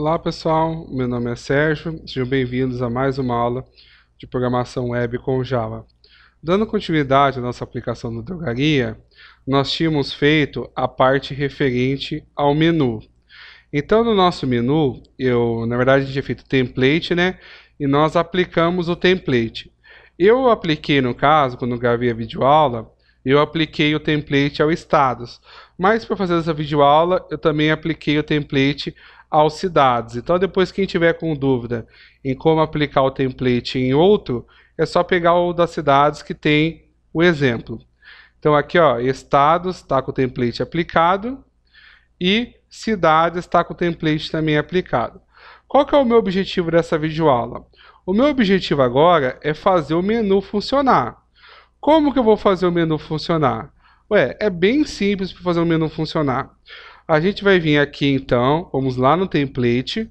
Olá pessoal, meu nome é Sérgio, sejam bem-vindos a mais uma aula de programação web com Java. Dando continuidade à nossa aplicação no Drogaria, nós tínhamos feito a parte referente ao menu. Então no nosso menu, eu, na verdade a gente tinha feito template, né? E nós aplicamos o template. Eu apliquei no caso, quando gravei a videoaula, eu apliquei o template ao status. Mas para fazer essa videoaula, eu também apliquei o template aos cidades. Então, depois, quem tiver com dúvida em como aplicar o template em outro, é só pegar o das cidades que tem o exemplo. Então, aqui, ó, estados está com o template aplicado e cidades está com o template também aplicado. Qual que é o meu objetivo dessa videoaula? O meu objetivo agora é fazer o menu funcionar. Como que eu vou fazer o menu funcionar? Ué, é bem simples para fazer o menu funcionar. A gente vai vir aqui então, vamos lá no template.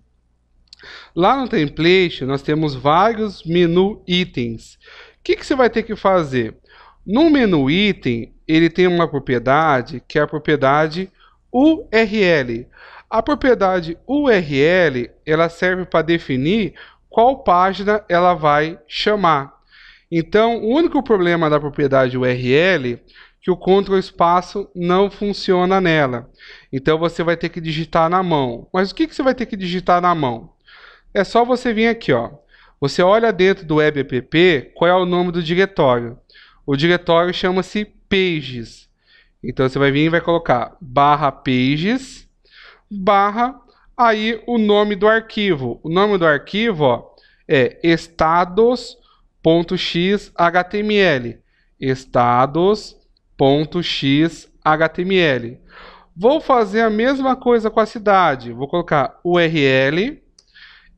Lá no template nós temos vários menu itens. O que, que você vai ter que fazer? No menu item ele tem uma propriedade que é a propriedade URL. A propriedade URL ela serve para definir qual página ela vai chamar. Então, o único problema da propriedade URL que o Ctrl espaço não funciona nela. Então você vai ter que digitar na mão. Mas o que, que você vai ter que digitar na mão? É só você vir aqui, ó. Você olha dentro do app qual é o nome do diretório. O diretório chama-se Pages. Então você vai vir e vai colocar barra Pages, barra, aí o nome do arquivo. O nome do arquivo ó, é estados.xhtml. Estados .xhtml. Vou fazer a mesma coisa com a cidade. Vou colocar url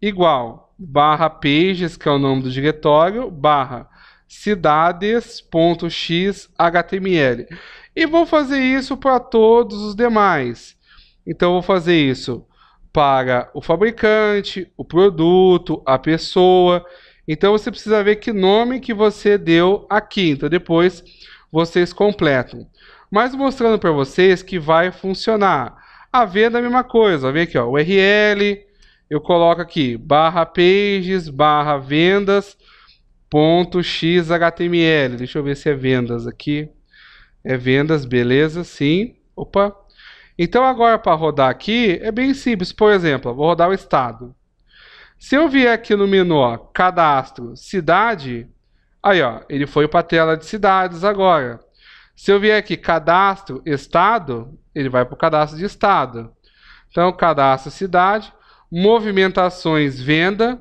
igual barra pages, que é o nome do diretório, barra cidades.xhtml. E vou fazer isso para todos os demais. Então vou fazer isso para o fabricante, o produto, a pessoa. Então você precisa ver que nome que você deu aqui. Então depois vocês completam. Mas mostrando para vocês que vai funcionar. A venda é a mesma coisa, vem aqui, ó, URL, eu coloco aqui, barra pages, barra vendas, ponto xhtml, deixa eu ver se é vendas aqui, é vendas, beleza, sim, opa. Então agora para rodar aqui, é bem simples, por exemplo, vou rodar o estado. Se eu vier aqui no menu, ó, cadastro, cidade, Aí, ó, ele foi para a tela de cidades agora. Se eu vier aqui cadastro estado, ele vai para o cadastro de estado. Então, cadastro cidade, movimentações venda.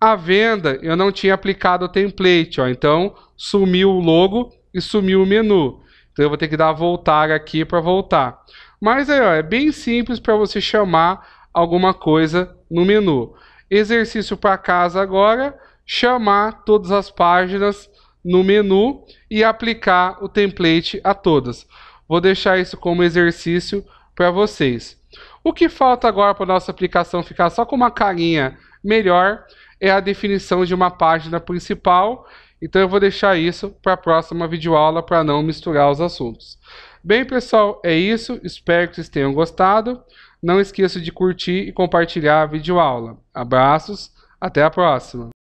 A venda eu não tinha aplicado o template, ó, então sumiu o logo e sumiu o menu. Então eu vou ter que dar voltar aqui para voltar. Mas aí, ó, é bem simples para você chamar alguma coisa no menu. Exercício para casa agora chamar todas as páginas no menu e aplicar o template a todas. Vou deixar isso como exercício para vocês. O que falta agora para a nossa aplicação ficar só com uma carinha melhor é a definição de uma página principal. Então eu vou deixar isso para a próxima videoaula para não misturar os assuntos. Bem, pessoal, é isso. Espero que vocês tenham gostado. Não esqueça de curtir e compartilhar a videoaula. Abraços, até a próxima!